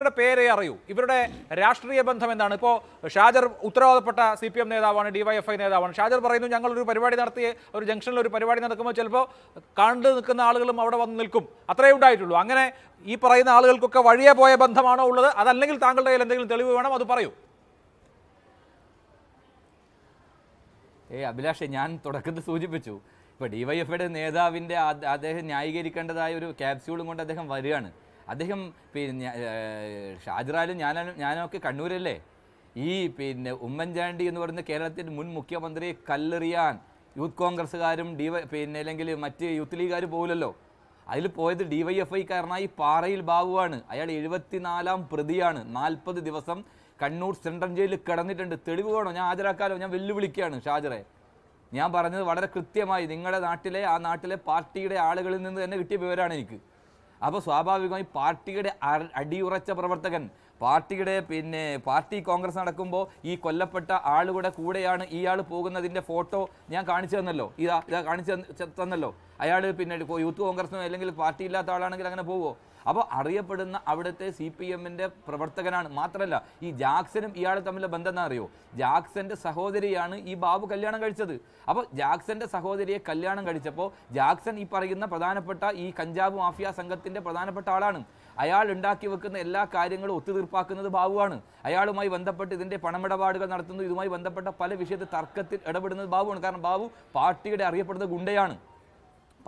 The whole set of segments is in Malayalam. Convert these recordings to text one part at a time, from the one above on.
ഇവരുടെ പേരെ അറിയൂ ഇവരുടെ രാഷ്ട്രീയ ബന്ധം എന്താണ് ഇപ്പോൾ ഷാജർ ഉത്തരവാദപ്പെട്ട സി പി എം നേതാവാണ് ഡിവൈഎഫ്ഐ നേതാവാണ് ഷാജർ പറയുന്നു ഞങ്ങൾ ഒരു പരിപാടി നടത്തിയ ഒരു ജംഗ്ഷനിൽ ഒരു പരിപാടി നടക്കുമ്പോൾ ചിലപ്പോൾ കണ്ടു നിൽക്കുന്ന ആളുകളും അവിടെ വന്ന് നിൽക്കും അത്രയേ ഉണ്ടായിട്ടുള്ളൂ അങ്ങനെ ഈ പറയുന്ന ആളുകൾക്കൊക്കെ വഴിയെ പോയ ബന്ധമാണോ ഉള്ളത് അതല്ലെങ്കിൽ താങ്കളുടെ കയ്യിൽ എന്തെങ്കിലും തെളിവ് വേണം അത് പറയൂ ഏ അഭിലാഷെ ഞാൻ തുടക്കത്തിൽ സൂചിപ്പിച്ചു ഇപ്പോൾ ഡിവൈഎഫ്ഐയുടെ നേതാവിന്റെ അദ്ദേഹം ന്യായീകരിക്കേണ്ടതായ ഒരു ക്യാപ്സ്യൂളും കൊണ്ട് അദ്ദേഹം വരികയാണ് അദ്ദേഹം പിന്നെ ഷാജിറാലും ഞാനും ഞാനൊക്കെ കണ്ണൂരല്ലേ ഈ പിന്നെ ഉമ്മൻചാണ്ടി എന്ന് പറയുന്ന കേരളത്തിൻ്റെ മുൻ മുഖ്യമന്ത്രി കല്ലെറിയാൻ യൂത്ത് കോൺഗ്രസ്സുകാരും ഡി പിന്നെ അല്ലെങ്കിൽ മറ്റ് യൂത്ത് ലീഗുകാർ പോകില്ലല്ലോ അതിൽ പോയത് ഡി വൈ എഫ് ഐക്കാരനായി പാറയിൽ ബാബുവാണ് അയാൾ എഴുപത്തിനാലാം പ്രതിയാണ് നാൽപ്പത് ദിവസം കണ്ണൂർ സെൻട്രൽ ജയിലിൽ കിടന്നിട്ടുണ്ട് തെളിവ് വേണോ ഞാൻ ഹാജരാക്കാലോ ഞാൻ വെല്ലുവിളിക്കുകയാണ് ഷാജറെ ഞാൻ പറഞ്ഞത് വളരെ കൃത്യമായി നിങ്ങളുടെ നാട്ടിലെ ആ നാട്ടിലെ പാർട്ടിയുടെ ആളുകളിൽ നിന്ന് തന്നെ കിട്ടിയ വിവരമാണ് എനിക്ക് അപ്പോൾ സ്വാഭാവികമായി പാർട്ടിയുടെ അടിയുറച്ച പ്രവർത്തകൻ പാർട്ടിയുടെ പിന്നെ പാർട്ടി കോൺഗ്രസ് നടക്കുമ്പോൾ ഈ കൊല്ലപ്പെട്ട ആളുകൂടെ കൂടെയാണ് ഇയാൾ പോകുന്നതിൻ്റെ ഫോട്ടോ ഞാൻ കാണിച്ചു തന്നല്ലോ ഇതാ ഇതാ കാണിച്ചു തന്നല്ലോ അയാൾ പിന്നെ യൂത്ത് കോൺഗ്രസ്സിനോ അല്ലെങ്കിൽ പാർട്ടി ഇല്ലാത്ത ആളാണെങ്കിൽ അങ്ങനെ പോവോ അപ്പോൾ അറിയപ്പെടുന്ന അവിടുത്തെ സി പി എമ്മിൻ്റെ പ്രവർത്തകനാണ് മാത്രമല്ല ഈ ജാക്സനും ഇയാൾ തമ്മിലെ ബന്ധം എന്താ അറിയോ ജാക്സൻ്റെ സഹോദരിയാണ് ഈ ബാബു കല്യാണം കഴിച്ചത് അപ്പോൾ ജാക്സൻ്റെ സഹോദരിയെ കല്യാണം കഴിച്ചപ്പോൾ ജാക്സൺ ഈ പറയുന്ന പ്രധാനപ്പെട്ട ഈ കഞ്ചാബ് മാഫിയ സംഘത്തിൻ്റെ പ്രധാനപ്പെട്ട ആളാണ് അയാൾ ഉണ്ടാക്കി വെക്കുന്ന എല്ലാ കാര്യങ്ങളും ഒത്തുതീർപ്പാക്കുന്നത് ബാബുവാണ് അയാളുമായി ബന്ധപ്പെട്ട് ഇതിൻ്റെ പണമിടപാടുകൾ നടത്തുന്നു ഇതുമായി ബന്ധപ്പെട്ട പല വിഷയത്തിൽ തർക്കത്തിൽ ഇടപെടുന്നത് ബാബുവാണ് കാരണം ബാബു പാർട്ടിയുടെ അറിയപ്പെടുന്ന ഗുണ്ടയാണ്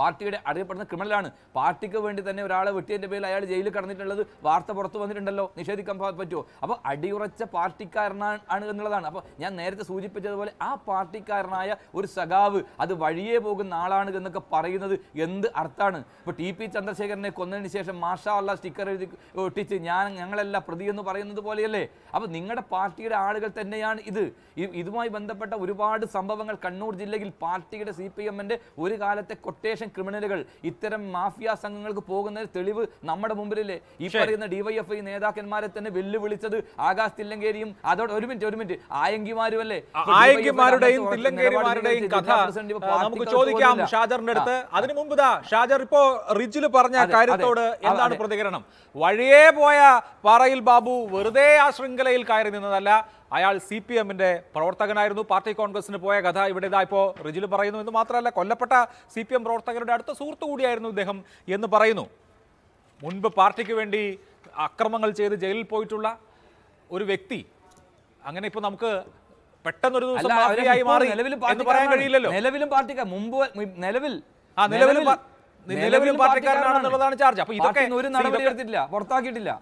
പാർട്ടിയുടെ അറിയപ്പെടുന്ന ക്രിമിനലാണ് പാർട്ടിക്ക് വേണ്ടി തന്നെ ഒരാളെ വെട്ടിയതിൻ്റെ പേരിൽ അയാൾ ജയിലിൽ കടന്നിട്ടുള്ളത് വാർത്ത പുറത്തു വന്നിട്ടുണ്ടല്ലോ നിഷേധിക്കാൻ പറ്റുമോ അപ്പോൾ അടിയുറച്ച പാർട്ടിക്കാരനാണ് ആണ് എന്നുള്ളതാണ് അപ്പോൾ ഞാൻ നേരത്തെ സൂചിപ്പിച്ചതുപോലെ ആ പാർട്ടിക്കാരനായ ഒരു സഖാവ് അത് വഴിയേ പോകുന്ന ആളാണ് എന്നൊക്കെ പറയുന്നത് എന്ത് അർത്ഥമാണ് ഇപ്പോൾ ടി പി ചന്ദ്രശേഖരനെ കൊന്നതിന് ശേഷം മാഷാ സ്റ്റിക്കർ എഴുതി ഒട്ടിച്ച് ഞാൻ ഞങ്ങളല്ല പ്രതി എന്ന് പറയുന്നത് പോലെയല്ലേ അപ്പോൾ നിങ്ങളുടെ പാർട്ടിയുടെ ആളുകൾ തന്നെയാണ് ഇത് ഇതുമായി ബന്ധപ്പെട്ട ഒരുപാട് സംഭവങ്ങൾ കണ്ണൂർ ജില്ലയിൽ പാർട്ടിയുടെ സി പി എമ്മിൻ്റെ ഒരു കാലത്തെ കൊട്ടേഷൻ ക്രിമിനലുകൾ ഇത്തരം മാഫിയ സംഘങ്ങൾക്ക് പോകുന്ന തെളിവ് നമ്മുടെ മുമ്പിലല്ലേ ഈ പറയുന്ന ഡിവൈഎഫ്ഐ നേതാക്കന്മാരെ തന്നെ വെല്ലുവിളിച്ചത് ആകാശ് തില്ലങ്കേരിയും അതോടെ ഒരു മിനിറ്റ് ഒരു മിനിറ്റ് ആയങ്കിമാരും അല്ലേ ആയങ്കിമാരുടെയും കഥ നമുക്ക് ചോദിക്കാം ഷാജറിന്റെ അടുത്ത് അതിനു ഷാജർ ഇപ്പോ റിജിൽ പറഞ്ഞ കാര്യത്തോട് എന്താണ് പ്രതികരണം വഴിയേ പോയ പാറയിൽ ബാബു വെറുതെ ആ ശൃംഖലയിൽ കയറി നിന്നതല്ല അയാൾ സി പി എമ്മിൻ്റെ പ്രവർത്തകനായിരുന്നു പാർട്ടി കോൺഗ്രസിന് പോയ കഥ ഇവിടെ ഇതാ റിജിൽ പറയുന്നു എന്ന് മാത്രമല്ല കൊല്ലപ്പെട്ട സി പി എം പ്രവർത്തകരുടെ അടുത്ത സുഹൃത്തു കൂടിയായിരുന്നു ഇദ്ദേഹം എന്ന് പറയുന്നു മുൻപ് പാർട്ടിക്ക് വേണ്ടി അക്രമങ്ങൾ ചെയ്ത് ജയിലിൽ പോയിട്ടുള്ള ഒരു വ്യക്തി അങ്ങനെ ഇപ്പോൾ നമുക്ക് പെട്ടെന്നൊരു ദിവസം മാറി നിലവിലും പറയാൻ കഴിയില്ലല്ലോ നിലവിലും പാർട്ടിക്ക് മുമ്പ് നിലവിൽ ആ നിലവിൽ നിലവിലും പാർട്ടിക്കാരനാണെന്നുള്ളതാണ് ചാർജ് അപ്പൊ ഇതൊക്കെ ഒരു നടപടി എടുത്തിട്ടില്ല പുറത്താക്കിയിട്ടില്ല